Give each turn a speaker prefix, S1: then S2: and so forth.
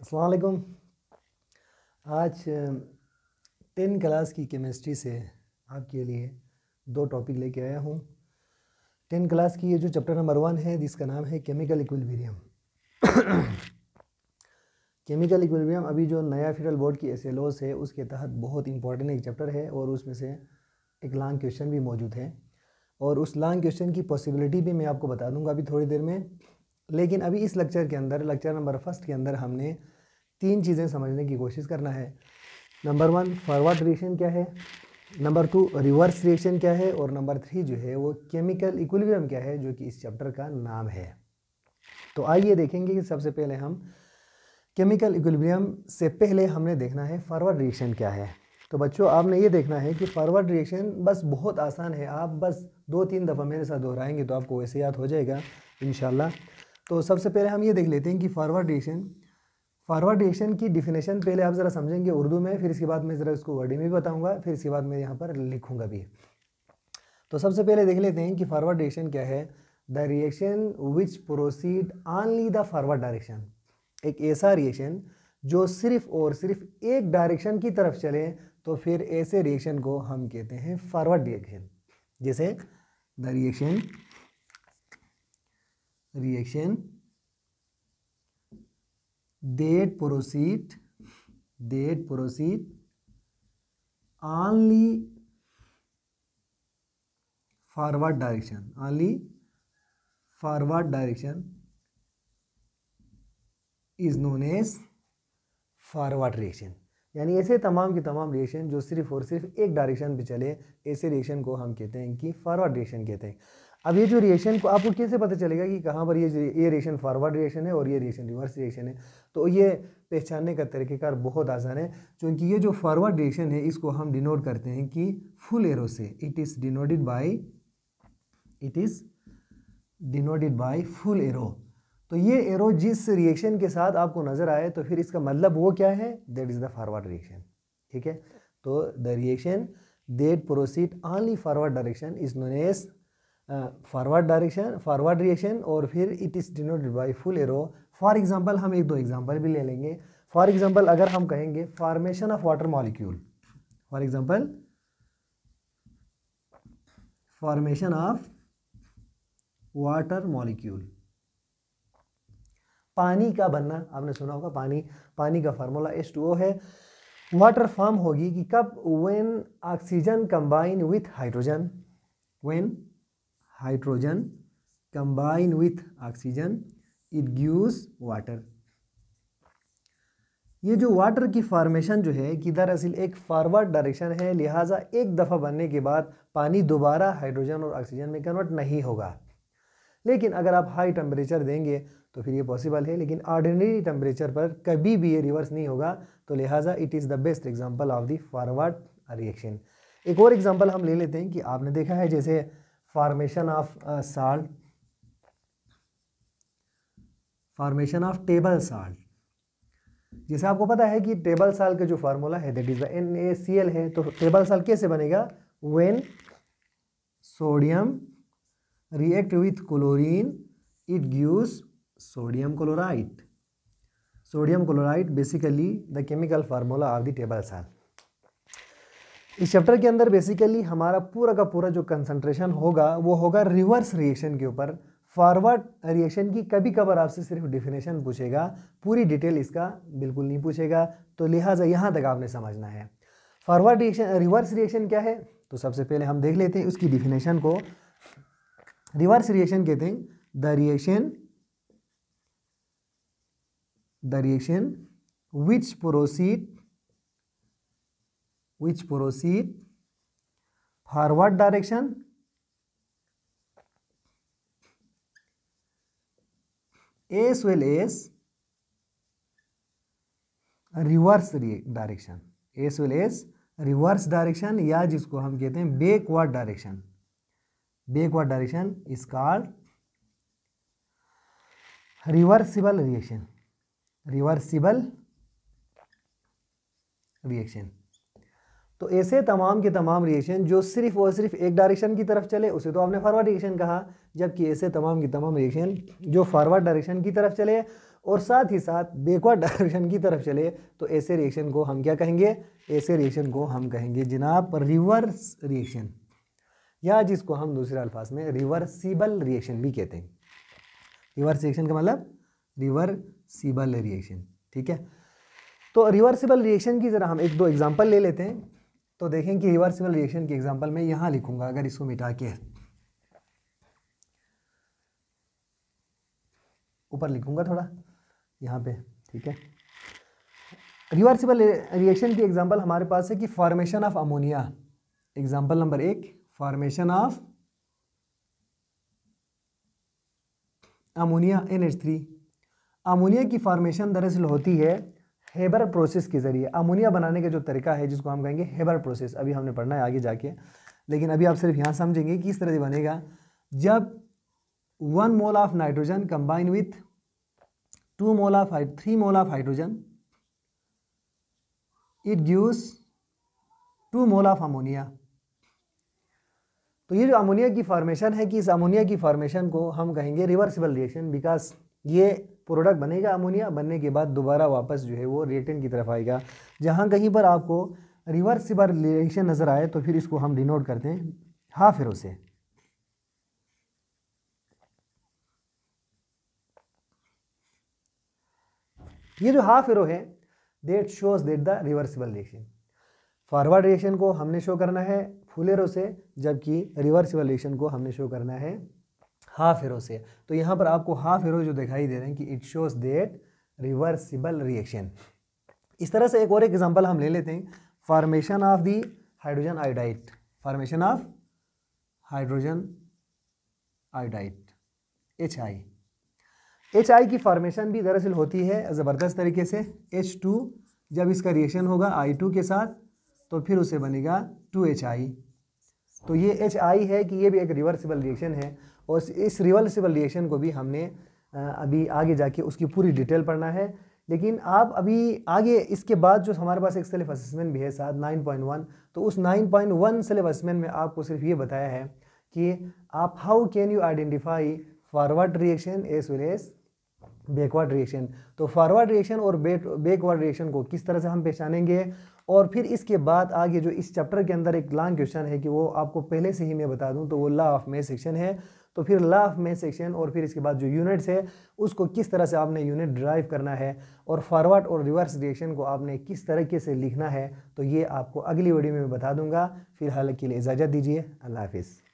S1: असलकुम आज ten class की केमिस्ट्री से आपके लिए दो टॉपिक लेके आया हूँ टेन क्लास की ये जो चैप्टर नंबर वन है जिसका नाम है केमिकल इक्विलिब्रियम केमिकल इक्विलिब्रियम अभी जो नया फेडरल बोर्ड की एस है उसके तहत बहुत इंपॉर्टेंट एक चैप्टर है और उसमें से एक लॉन्ग क्वेश्चन भी मौजूद है और उस लॉन्ग क्वेश्चन की पॉसिबिलिटी भी मैं आपको बता दूंगा अभी थोड़ी देर में लेकिन अभी इस लेक्चर के अंदर लेक्चर नंबर फर्स्ट के अंदर हमने तीन चीज़ें समझने की कोशिश करना है नंबर वन फॉरवर्ड रिएक्शन क्या है नंबर टू रिवर्स रिएक्शन क्या है और नंबर थ्री जो है वो केमिकल इक्विलिब्रियम क्या है जो कि इस चैप्टर का नाम है तो आइए देखेंगे कि सबसे पहले हम केमिकल इक्विलिब्रियम से पहले हमने देखना है फॉरवर्ड रिएक्शन क्या है तो बच्चों आपने ये देखना है कि फॉरवर्ड रिएक्शन बस बहुत आसान है आप बस दो तीन दफ़ा मेरे साथ दोहराएंगे तो आपको वैसे याद हो जाएगा इनशाला तो सबसे पहले हम ये देख लेते हैं कि फॉरवर्ड डिरेक्शन फॉरवर्ड डिरेक्शन की डिफिनेशन पहले आप ज़रा समझेंगे उर्दू में फिर इसके बाद मैं ज़रा इसको वर्डिंग में भी बताऊँगा फिर इसके बाद मैं यहाँ पर लिखूँगा भी तो सबसे पहले देख लेते हैं कि फॉरवर्ड डिरेक्शन क्या है the reaction which proceed only the forward direction एक ऐसा रिएक्शन जो सिर्फ और सिर्फ एक डायरेक्शन की तरफ चले तो फिर ऐसे रिएक्शन को हम कहते हैं फॉरवर्ड रिएक्शन जैसे the reaction reaction that proceed that proceed only forward direction only forward direction is known as forward reaction यानी ऐसे तमाम के तमाम रिएक्शन जो सिर्फ और सिर्फ एक डायरेक्शन पे चले ऐसे रिएक्शन को हम कहते हैं कि फॉरवर्ड रिएक्शन कहते हैं अब ये जो रिएक्शन को आपको कैसे पता चलेगा कि कहाँ पर ये ये रिएशन फॉरवर्ड रिएशन है और ये रिएशन रिवर्स रिएक्शन है तो ये पहचानने का तरीक़ेकार बहुत आसान है क्योंकि ये जो फॉरवर्ड रिएशन है इसको हम डिनोट करते हैं कि फुल एरो से it is denoted by it is denoted by full arrow तो ये एरो जिस रिएक्शन के साथ आपको नज़र आए तो फिर इसका मतलब वो क्या है that is the forward reaction ठीक है तो the reaction that proceed only forward direction is known as forward direction forward reaction और फिर it is denoted by full arrow for example हम एक दो एग्जांपल भी ले लेंगे फॉर एग्जांपल अगर हम कहेंगे formation of water molecule for example formation of water molecule पानी का बनना आपने सुना होगा पानी पानी का फार्मूला एस टू ओ है वाटर फॉर्म होगी कि कब when oxygen combine with hydrogen when hydrogen combine with oxygen it gives water ये जो वाटर की फार्मेशन जो है कि दरअसल एक फॉरवर्ड डायरेक्शन है लिहाजा एक दफ़ा बनने के बाद पानी दोबारा हाइड्रोजन और ऑक्सीजन में कन्वर्ट नहीं होगा लेकिन अगर आप हाई टेम्परेचर देंगे तो फिर ये पॉसिबल है लेकिन ऑर्डिनरी टेम्परेचर पर कभी भी ये रिवर्स नहीं होगा तो लिहाजा it is the best example of the forward reaction एक और एग्जाम्पल हम ले लेते हैं कि आपने देखा है जैसे formation of uh, salt formation of table salt जैसे आपको पता है कि टेबल साल का जो फार्मूला है that is the N A C L है तो टेबल साल कैसे बनेगा when sodium react with chlorine it gives sodium chloride sodium chloride basically the chemical formula of the table salt इस चैप्टर के अंदर बेसिकली हमारा पूरा का पूरा जो कंसंट्रेशन होगा वो होगा रिवर्स रिएक्शन के ऊपर फॉरवर्ड रिएक्शन की कभी कभार आपसे सिर्फ डिफिनेशन पूछेगा पूरी डिटेल इसका बिल्कुल नहीं पूछेगा तो लिहाजा यहाँ तक आपने समझना है फॉरवर्ड रिएक्शन रिवर्स रिएक्शन क्या है तो सबसे पहले हम देख लेते हैं उसकी डिफिनेशन को रिवर्स रिएक्शन कहते हैं the reaction the reaction which proceed which proceed forward direction as well as reverse direction as well as reverse direction या जिसको हम कहते हैं backward direction backward direction is called reversible reaction reversible reaction तो ऐसे तमाम के तमाम रिएक्शन जो सिर्फ और सिर्फ एक डायरेक्शन की तरफ चले उसे तो आपने फॉरवर्ड रिएक्शन कहा जबकि ऐसे तमाम के तमाम रिएक्शन जो फॉरवर्ड डायरेक्शन की तरफ चले और साथ ही साथ बैकवर्ड डायरेक्शन की तरफ चले तो ऐसे रिएक्शन को हम क्या कहेंगे ऐसे रिएक्शन को हम कहेंगे जनाब रिवर्स रिएक्शन या जिसको हम दूसरे अल्फाज में रिवर्सिबल रिएक्शन भी कहते हैं रिवर्स रिएक्शन का मतलब रिवर्सिबल रिएक्शन ठीक है तो रिवर्सिबल रिएक्शन की ज़रा हम एक दो एग्जांपल ले लेते हैं तो देखें कि रिवर्सिबल रिएक्शन की एग्जांपल मैं यहाँ लिखूंगा अगर इसको मिटा के ऊपर लिखूंगा थोड़ा यहाँ पे ठीक है रिवर्सिबल रिएक्शन की एग्जांपल हमारे पास है कि formation of ammonia example number एक formation of ammonia N H three ammonia की फॉर्मेशन दरअसल होती है हेबर प्रोसेस के ज़रिए अमोनिया बनाने का जो तरीका है जिसको हम कहेंगे हेबर प्रोसेस अभी हमने पढ़ना है आगे जाके लेकिन अभी आप सिर्फ यहाँ समझेंगे किस तरह से बनेगा जब one mole of nitrogen combine with two mole of three mole of hydrogen it gives two mole of ammonia तो ये जो अमोनिया की फॉर्मेशन है कि इस अमोनिया की फॉर्मेशन को हम कहेंगे रिवर्सिबल रिएक्शन बिकॉज ये प्रोडक्ट बनेगा अमोनिया बनने के बाद दोबारा वापस जो है वो रिएक्टेंट की तरफ आएगा जहाँ कहीं पर आपको रिवर्सिबल रिएक्शन नज़र आए तो फिर इसको हम डिनोट करते हैं हाँ फिर उसे ये जो हाफ एरो है that shows that the reversible reaction forward reaction को हमने शो करना है फुल एरो से जबकि रिवर्सिबल रिएक्शन को हमने शो करना है हाफ हीरो से तो यहाँ पर आपको हाफ हीरो जो दिखाई दे रहे हैं कि it shows that reversible reaction इस तरह से एक और एक एग्जाम्पल हम ले लेते हैं formation of the hydrogen iodide formation of hydrogen iodide H I H I की फार्मेशन भी दरअसल होती है ज़बरदस्त तरीके से एच टू जब इसका रिएक्शन होगा आई टू के साथ तो फिर उसे बनेगा टू एच आई तो ये एच आई है कि ये भी एक रिवर्सिबल रिएक्शन है और इस रिवर्सिबल रिएक्शन को भी हमने अभी आगे जाके उसकी पूरी डिटेल पढ़ना है लेकिन आप अभी आगे इसके बाद जो हमारे पास एक सेल्फ असेसमेंट भी है साथ 9.1 तो उस 9.1 सेल्फ असेसमेंट में आपको सिर्फ ये बताया है कि आप how can you identify forward reaction as well as backward reaction तो फॉरवर्ड रिएक्शन और बैकवर्ड रिएक्शन को किस तरह से हम पहचानेंगे और फिर इसके बाद आगे जो इस चैप्टर के अंदर एक लॉन्ग क्वेश्चन है कि वो आपको पहले से ही मैं बता दूं तो वो लॉ ऑफ मे सेक्शन है तो फिर लाफ में सेक्शन और फिर इसके बाद जो यूनिट्स है उसको किस तरह से आपने यूनिट ड्राइव करना है और फॉरवर्ड और रिवर्स रिएक्शन को आपने किस तरीके से लिखना है तो ये आपको अगली वीडियो में बता दूंगा फिलहाल के लिए इजाज़त दीजिए अल्लाह हाफिज़